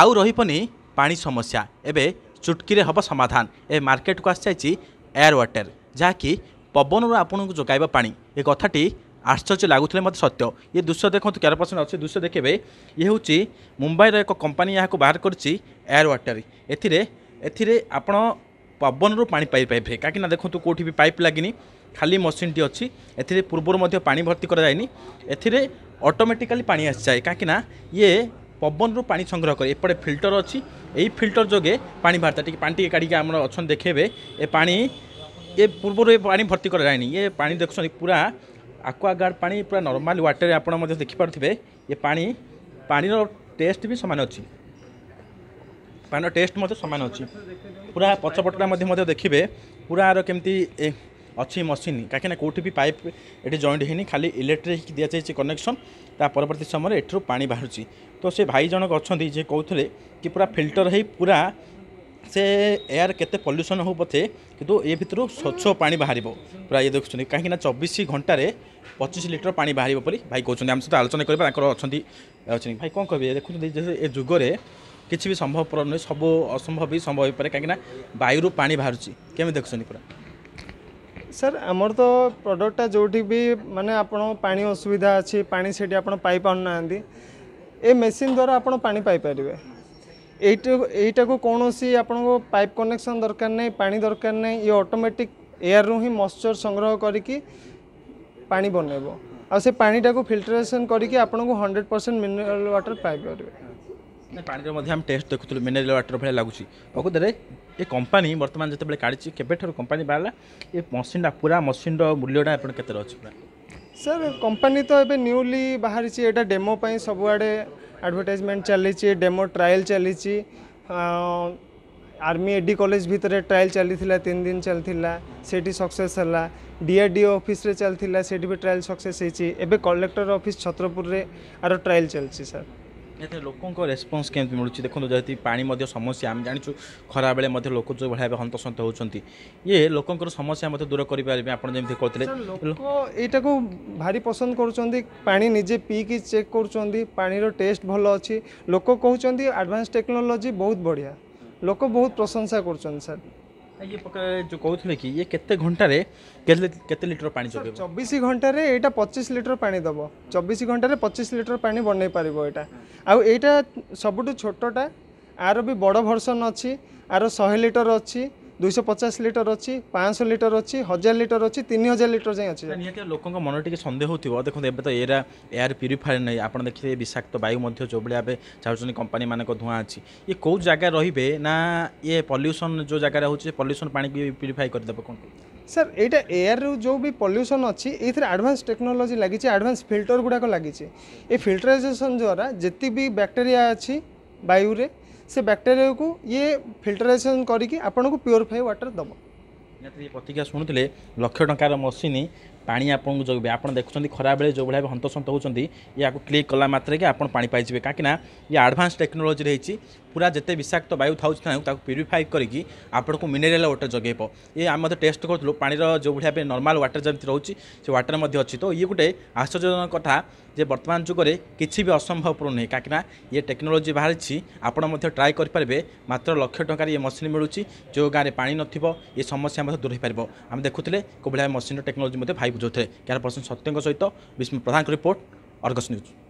আউ রহবনি পানি সমস্যা এবে চুটকিরে হব সমাধান এ মার্কেটকু আসি এয়ার ওয়াটার যা কি পবনর আপনার যোগাইব পা এ কথাটি আশ্চর্য লাগুলে মতো সত্য ইয়ে দৃশ্য দেখুন ক্যার পর্সেন্ট অছে দৃশ্য দেখবে ইয়ে হচ্ছে মুম্বাইর এক কোম্পানি এখন বাহার করছি এয়ার ওয়াটার এতে এতে আপনার পবনর পা পাইপারে কাকি না দেখুন কোটি বি পাইপ লাগিনি খালি মশিনটি অছি এতে পূর্বর মধ্যে পা ভর্তি করা যায়নি এতে অটোমেটিকালি পা আসি যায় কাকি না ইয়ে পবনরু পানি সংগ্রহ করে এপটে ফিল্টর অছি এই ফিল্টর যোগে পানি বাহার টিকি পানি টিকি কাড়ি আমার অনেক দেখেবে এ পানি এ পূর্বর এ পানি ভর্তি করা যায়নি এ পানি দেখুন পুরা আকুয়াগার্ড পানি পুরা নর্মাল ওয়াটারে আপনার দেখিপারে এ পানি পানির টেস্ট বি সমান অছি ପାଣିର ଟେଷ୍ଟ ମଧ୍ୟ ସମାନ ଅଛି ପୁରା ପଛପଟଟା ମଧ୍ୟ ମଧ୍ୟ ଦେଖିବେ ପୁରାର କେମିତି ଅଛି ମସିନ୍ କାହିଁକିନା କେଉଁଠି ବି ପାଇପ୍ ଏଠି ଜଏଣ୍ଟ ହେଇନି ଖାଲି ଇଲେକ୍ଟ୍ରିକ୍ ଦିଆଯାଇଛି କନେକ୍ସନ୍ ତା ପରବର୍ତ୍ତୀ ସମୟରେ ଏଠାରୁ ପାଣି ବାହାରୁଛି ତ ସେ ଭାଇ ଜଣକ ଅଛନ୍ତି ଯିଏ କହୁଥିଲେ କି ପୁରା ଫିଲ୍ଟର ହେଇ ପୁରା ସେ ଏୟାର କେତେ ପଲ୍ୟୁସନ୍ ହେଉ ପଛେ କିନ୍ତୁ ଏ ଭିତରୁ ସ୍ୱଚ୍ଛ ପାଣି ବାହାରିବ ପୁରା ଇଏ ଦେଖୁଛନ୍ତି କାହିଁକିନା ଚବିଶ ଘଣ୍ଟାରେ ପଚିଶ ଲିଟର ପାଣି ବାହାରିବ ବୋଲି ଭାଇ କହୁଛନ୍ତି ଆମ ସହିତ ଆଲୋଚନା କରିବା ତାଙ୍କର ଅଛନ୍ତି ଅଛନ୍ତି ଭାଇ କ'ଣ କହିବେ ଦେଖୁଛନ୍ତି ଏ ଯୁଗରେ କିଛି ବି ସମ୍ଭବପର ନୁହେଁ ସବୁ ଅସମ୍ଭବ ବି ସମ୍ଭବ ହେଇପାରେ କାହିଁକିନା ବାୟୁରୁ ପାଣି ବାହାରୁଛି କେମିତି ଦେଖୁଛନ୍ତି ପୁରା ସାର୍ ଆମର ତ ପ୍ରଡ଼କ୍ଟଟା ଯେଉଁଠି ବି ମାନେ ଆପଣ ପାଣି ଅସୁବିଧା ଅଛି ପାଣି ସେଠି ଆପଣ ପାଇପାରୁନାହାନ୍ତି ଏ ମେସିନ୍ ଦ୍ୱାରା ଆପଣ ପାଣି ପାଇପାରିବେ ଏଇଟା ଏଇଟାକୁ କୌଣସି ଆପଣଙ୍କୁ ପାଇପ୍ କନେକ୍ସନ୍ ଦରକାର ନାହିଁ ପାଣି ଦରକାର ନାହିଁ ଇଏ ଅଟୋମେଟିକ୍ ଏୟାରରୁ ହିଁ ମଶ୍ଚର ସଂଗ୍ରହ କରିକି ପାଣି ବନେଇବ ଆଉ ସେ ପାଣିଟାକୁ ଫିଲ୍ଟରେସନ୍ କରିକି ଆପଣଙ୍କୁ ହଣ୍ଡ୍ରେଡ଼ ପରସେଣ୍ଟ ମିନେରାଲ୍ ୱାଟର୍ ପାଇପାରିବେ ପାଣିର ମଧ୍ୟ ଆମେ ଟେଷ୍ଟ ଦେଖୁଥିଲୁ ମିନେରାଲ୍ ୱାଟର୍ ଭଳିଆ ଲାଗୁଛି ପ୍ରକୃତରେ ଏ କମ୍ପାନୀ ବର୍ତ୍ତମାନ ଯେତେବେଳେ କାଢ଼ିଛି କେବେଠାରୁ କମ୍ପାନୀ ବାହାରିଲା ଏ ମସିନ୍ଟା ପୁରା ମସିନ୍ର ମୂଲ୍ୟଟା ଆପଣ କେତେ ରହୁଛି ପୁରା ସାର୍ କମ୍ପାନୀ ତ ଏବେ ନ୍ୟୁଲି ବାହାରିଛି ଏଇଟା ଡେମୋ ପାଇଁ ସବୁଆଡ଼େ ଆଡ଼ଭର୍ଟାଇଜମେଣ୍ଟ ଚାଲିଛି ଡେମୋ ଟ୍ରାଏଲ୍ ଚାଲିଛି ଆର୍ମି ଏଡି କଲେଜ ଭିତରେ ଟ୍ରାଏଲ୍ ଚାଲିଥିଲା ତିନି ଦିନ ଚାଲିଥିଲା ସେଇଠି ସକ୍ସେସ୍ ହେଲା ଡିଆର୍ଡିଓ ଅଫିସରେ ଚାଲିଥିଲା ସେଇଠି ବି ଟ୍ରାଏଲ୍ ସକ୍ସେସ୍ ହେଇଛି ଏବେ କଲେକ୍ଟର ଅଫିସ୍ ଛତ୍ରପୁରରେ ଆର ଟ୍ରାଏଲ୍ ଚାଲିଛି ସାର୍ ଏଥିରେ ଲୋକଙ୍କ ରେସ୍ପନ୍ସ କେମିତି ମିଳୁଛି ଦେଖନ୍ତୁ ଯଦି ପାଣି ମଧ୍ୟ ସମସ୍ୟା ଆମେ ଜାଣିଛୁ ଖରାବେଳେ ମଧ୍ୟ ଲୋକ ଯେଉଁ ଭଳିଆ ଭାବେ ହନ୍ତସନ୍ତ ହେଉଛନ୍ତି ଇଏ ଲୋକଙ୍କର ସମସ୍ୟା ମଧ୍ୟ ଦୂର କରିପାରିବେ ଆପଣ ଯେମିତି କହୁଥିଲେ ଲୋକ ଏଇଟାକୁ ଭାରି ପସନ୍ଦ କରୁଛନ୍ତି ପାଣି ନିଜେ ପିଇକି ଚେକ୍ କରୁଛନ୍ତି ପାଣିର ଟେଷ୍ଟ ଭଲ ଅଛି ଲୋକ କହୁଛନ୍ତି ଆଡ଼ଭାନ୍ସ ଟେକ୍ନୋଲୋଜି ବହୁତ ବଢ଼ିଆ ଲୋକ ବହୁତ ପ୍ରଶଂସା କରୁଛନ୍ତି ସାର୍ ये जो कहते कि ये केते घंटे केते लिटर पानी चबे 24 घंटे रे एटा 25 लिटर पानी दबो 24 घंटे रे 25 लिटर पानी बनई पारिबो एटा आ एटा सबुटु छोटटा आरो भी बड़ वर्जन अछि आरो 100 लिटर अछि ଦୁଇଶହ ପଚାଶ ଲିଟର ଅଛି ପାଞ୍ଚଶହ ଲିଟର ଅଛି ହଜାର ଲିଟର ଅଛି ତିନି ହଜାର ଲିଟର ଯାଏଁ ଅଛି ନିହାତି ଲୋକଙ୍କ ମନରେ ଟିକେ ସନ୍ଦେହ ହେଉଥିବ ଦେଖନ୍ତୁ ଏବେ ତ ଏରା ଏୟାର ପ୍ୟୁରିଫାୟର ନାହିଁ ଆପଣ ଦେଖିଥିବେ ବିଷାକ୍ତ ବାୟୁ ମଧ୍ୟ ଯେଉଁଭଳି ଭାବେ ଚାହୁଁଛନ୍ତି କମ୍ପାନୀମାନଙ୍କ ଧୂଆଁ ଅଛି ଇଏ କେଉଁ ଜାଗା ରହିବେ ନା ଇଏ ପଲ୍ୟୁସନ୍ ଯେଉଁ ଜାଗାରେ ହେଉଛି ସେ ପଲ୍ୟୁସନ୍ ପାଣିକି ପ୍ୟୁରିଫାଇ କରିଦେବ କ'ଣ ସାର୍ ଏଇଟା ଏୟାରରୁ ଯେଉଁ ବି ପଲ୍ୟୁସନ୍ ଅଛି ଏଇଥିରେ ଆଡ଼ଭାନ୍ସ ଟେକ୍ନୋଲୋଜି ଲାଗିଛି ଆଡ଼ଭାନ୍ସ ଫିଲ୍ଟର ଗୁଡ଼ାକ ଲାଗିଛି ଏ ଫିଲ୍ଟରାଇଜେସନ୍ ଦ୍ୱାରା ଯେତିକି ବି ବ୍ୟାକ୍ଟେରିଆ ଅଛି ବାୟୁରେ ସେ ବ୍ୟାକ୍ଟେରିଆକୁ ଇଏ ଫିଲ୍ଟରେସନ୍ କରିକି ଆପଣଙ୍କୁ ପ୍ୟୁରିଫାଇ ୱାଟର୍ ଦେବ ନିହାତି ପ୍ରତିକ୍ରିୟା ଶୁଣୁଥିଲେ ଲକ୍ଷ ଟଙ୍କାର ମେସିନ୍ ପାଣି ଆପଣଙ୍କୁ ଯୋଗାଇବେ ଆପଣ ଦେଖୁଛନ୍ତି ଖରାବେଳେ ଯେଉଁଭଳି ଭାବେ ହନ୍ତସନ୍ତ ହେଉଛନ୍ତି ଏହାକୁ କ୍ଲିକ୍ କଲା ମାତ୍ରକେ ଆପଣ ପାଣି ପାଇଯିବେ କାହିଁକିନା ଇଏ ଆଡ଼ଭାନ୍ସ ଟେକ୍ନୋଲୋଜିରେ ହେଇଛି ପୁରା ଯେତେ ବିଷାକ୍ତ ବାୟୁ ଥାଉଛି ନା ତାକୁ ପ୍ୟୁରିଫାଇ କରିକି ଆପଣଙ୍କୁ ମିନେରାଲ ୱାଟର ଯୋଗାଇବ ଇଏ ଆମେ ମଧ୍ୟ ଟେଷ୍ଟ କରୁଥିଲୁ ପାଣିର ଯେଉଁ ଭଳିଆ ପାଇଁ ନର୍ମାଲ ୱାଟର ଯେମିତି ରହୁଛି ସେ ୱାଟର ମଧ୍ୟ ଅଛି ତ ଇଏ ଗୋଟେ ଆଶ୍ଚର୍ଯ୍ୟଜନକ କଥା ଯେ ବର୍ତ୍ତମାନ ଯୁଗରେ କିଛି ବି ଅସମ୍ଭବପୂର୍ଣ୍ଣ ନୁହେଁ କାହିଁକିନା ଇଏ ଟେକ୍ନୋଲୋଜି ବାହାରିଛି ଆପଣ ମଧ୍ୟ ଟ୍ରାଏ କରିପାରିବେ ମାତ୍ର ଲକ୍ଷ ଟଙ୍କାରେ ଇଏ ମେସିନ୍ ମିଳୁଛି ଯେଉଁ ଗାଁରେ ପାଣି ନଥିବ ଏ ସମସ୍ୟା ମଧ୍ୟ ଦୂର ହୋଇପାରିବ ଆମେ ଦେଖୁଥିଲେ କେଉଁ ଭଳିଆ ମେସିନ୍ର ଟେକ୍ନୋଲୋଜି ମଧ୍ୟ ଭାଇ ବୁଝାଉଥିଲେ କ୍ୟାମରା ପର୍ସନ ସତ୍ୟଙ୍କ ସହିତ ବିଷ୍ଣୁ ପ୍ରଧାନଙ୍କ ରିପୋର୍ଟ ଅର୍ଗସ୍ ନ୍ୟୁଜ୍